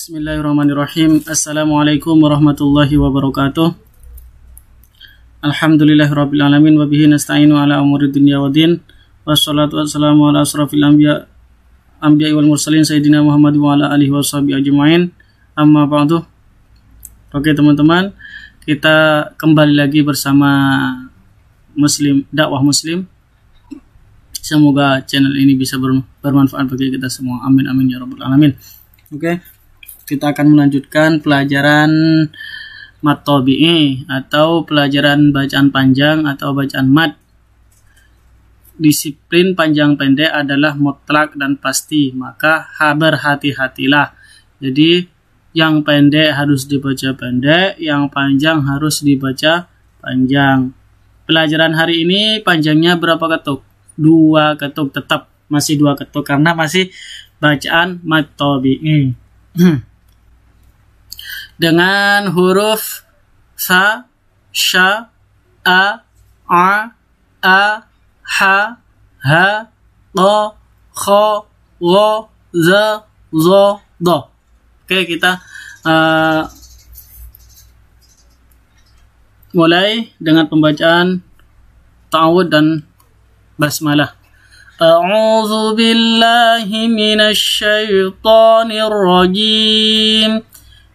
Bismillahirrahmanirrahim. Assalamualaikum warahmatullahi wabarakatuh. rabbil alamin wa bihi nasta'inu ala umuri dunya din. Wassalatu wassalamu ala asrafil anbiya anbiya wal mursalin sayyidina Muhammad wa ala alihi washabihi ajmain. Amma ba'du. Oke teman-teman, kita kembali lagi bersama Muslim dakwah Muslim. Semoga channel ini bisa bermanfaat bagi kita semua. Amin amin ya rabbal alamin. Oke. Okay kita akan melanjutkan pelajaran matobi'i atau pelajaran bacaan panjang atau bacaan mat. Disiplin panjang pendek adalah mutlak dan pasti, maka berhati-hatilah. Jadi yang pendek harus dibaca pendek, yang panjang harus dibaca panjang. Pelajaran hari ini panjangnya berapa ketuk? Dua ketuk tetap masih dua ketuk karena masih bacaan matobi'i. dengan huruf sa, sha, a, a, a, ha, ha, to, kho, wo, za, zo, do. Oke, kita uh, mulai dengan pembacaan ta'awud dan basmalah. A'udzu billahi minasy syaithanir rajim.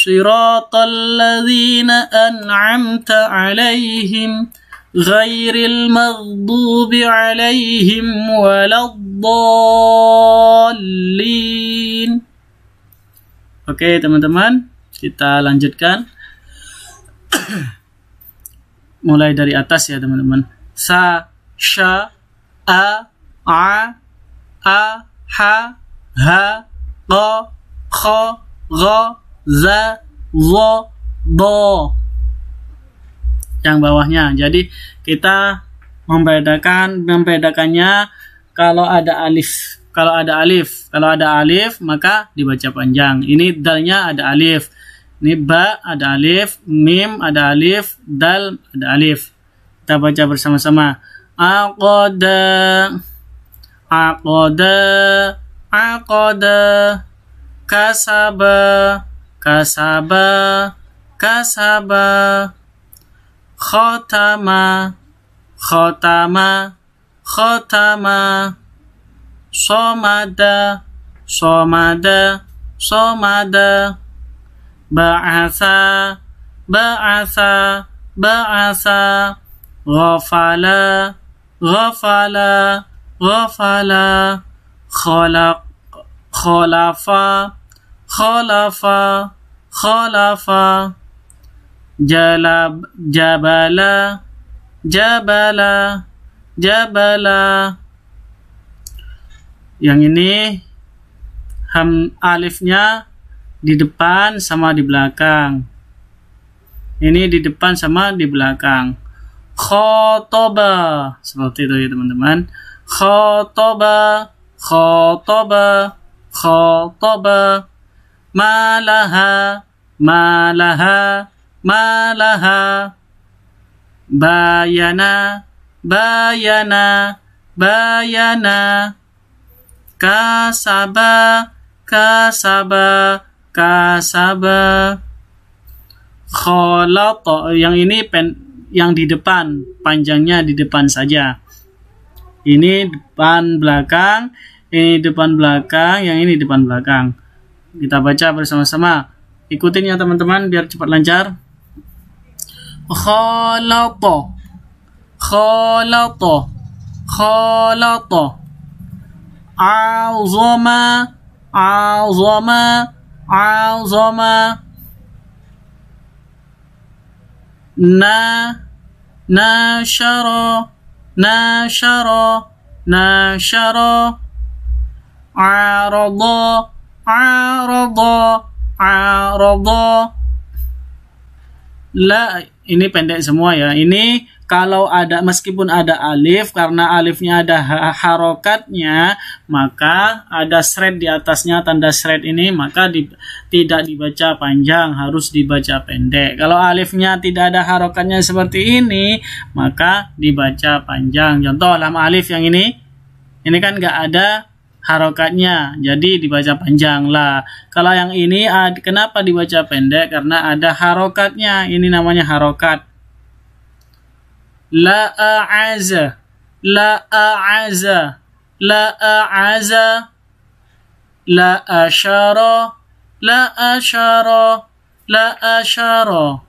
صراط الذين أنعمت عليهم غير المغضوب عليهم ولا الضالين Oke teman-teman, kita lanjutkan mulai dari atas ya teman-teman. Sa, sha, a, a, a, ha, ha, go, kho, go, za zo do yang bawahnya jadi kita membedakan membedakannya kalau ada alif kalau ada alif kalau ada alif maka dibaca panjang ini dalnya ada alif ini ba ada alif mim ada alif dal ada alif kita baca bersama-sama aqada aqada aqada kasaba kasaba kasaba khotama khotama khotama somada somada somada ba'asa ba'asa ba'asa غفلا غفلا غفلا khalaq, خلفا خلفا khalafa jalab jabala jabala jabala yang ini ham alifnya di depan sama di belakang ini di depan sama di belakang khotoba seperti itu ya teman-teman khotoba khotoba khotoba malaha malaha malaha bayana bayana bayana kasaba kasaba kasaba khalato yang ini pen yang di depan panjangnya di depan saja ini depan belakang ini depan belakang yang ini depan belakang kita baca bersama-sama ikutin ya teman-teman biar cepat lancar Khalata. Khalata. Khalata. azama azama azama na nashara nashara nashara arada arodo arodo la ini pendek semua ya ini kalau ada meskipun ada alif karena alifnya ada harokatnya maka ada shred di atasnya tanda shred ini maka di, tidak dibaca panjang harus dibaca pendek kalau alifnya tidak ada harokatnya seperti ini maka dibaca panjang contoh lama alif yang ini ini kan nggak ada harokatnya jadi dibaca panjang lah kalau yang ini kenapa dibaca pendek karena ada harokatnya ini namanya harokat la aza, la aza, la aza, la ashara la ashara la ashara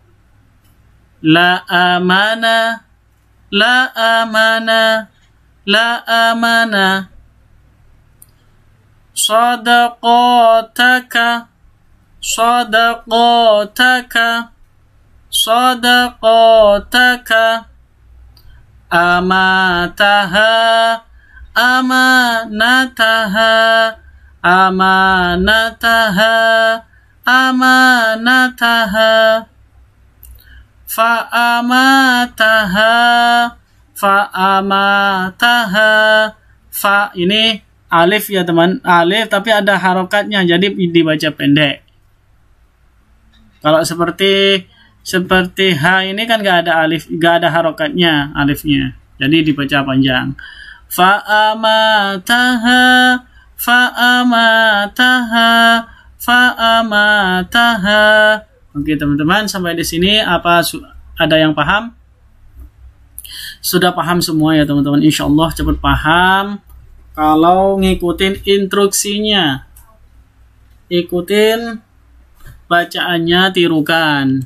la amana la amana la amana Sodako teka, sodako amataha, amanataha, amanataha, amanataha, fa amataha, fa amataha, fa ini alif ya teman alif tapi ada harokatnya jadi dibaca pendek kalau seperti seperti H ini kan gak ada alif gak ada harokatnya alifnya jadi dibaca panjang fa fa amataha amataha fa amataha oke teman-teman sampai di sini apa ada yang paham sudah paham semua ya teman-teman insya Allah cepat paham kalau ngikutin instruksinya ikutin bacaannya tirukan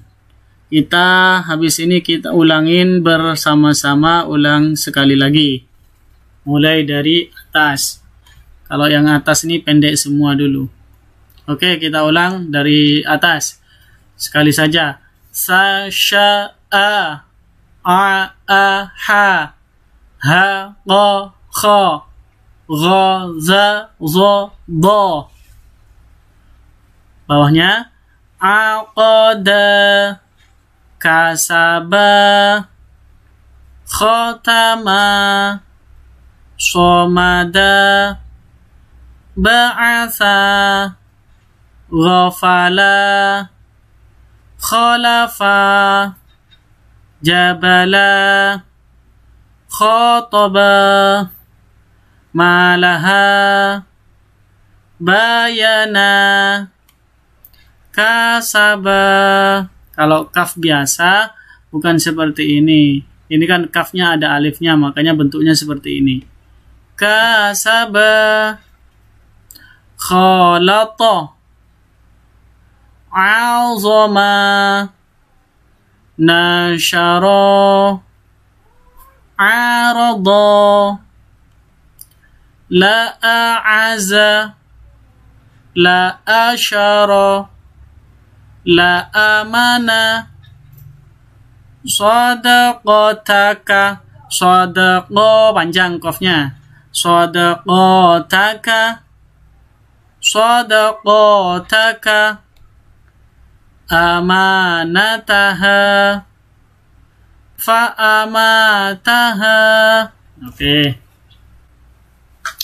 kita habis ini kita ulangin bersama-sama ulang sekali lagi mulai dari atas kalau yang atas ini pendek semua dulu oke kita ulang dari atas sekali saja sa sha a a a ha ha ko kho غا za za da bawahnya aqada kasaba khatama somada ba'atha غفلا خلفا جبلا خاطبا malaha bayana kasaba kalau kaf biasa bukan seperti ini ini kan kafnya ada alifnya makanya bentuknya seperti ini kasaba khalata azama nasyara arada la aza la ashara, la amana sadaqataka sadaqo panjang kofnya sadaqataka sadaqataka amanataha amataha. oke okay.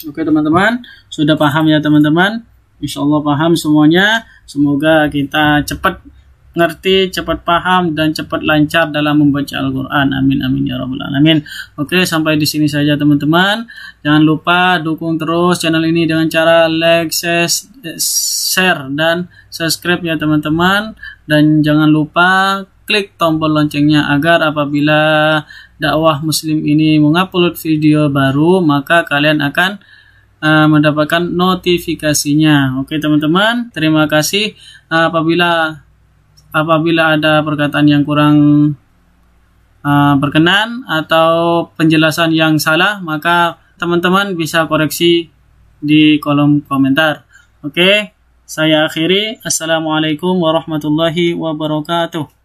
Oke teman-teman, sudah paham ya teman-teman? Insya Allah paham semuanya. Semoga kita cepat ngerti, cepat paham, dan cepat lancar dalam membaca Al-Quran. Amin, amin, ya Rabbul Alamin. Oke, sampai di sini saja teman-teman. Jangan lupa dukung terus channel ini dengan cara like, share, dan subscribe ya teman-teman. Dan jangan lupa klik tombol loncengnya agar apabila dakwah muslim ini mengupload video baru maka kalian akan uh, mendapatkan notifikasinya. Oke teman-teman, terima kasih uh, apabila apabila ada perkataan yang kurang uh, berkenan atau penjelasan yang salah maka teman-teman bisa koreksi di kolom komentar. Oke, saya akhiri. Assalamualaikum warahmatullahi wabarakatuh.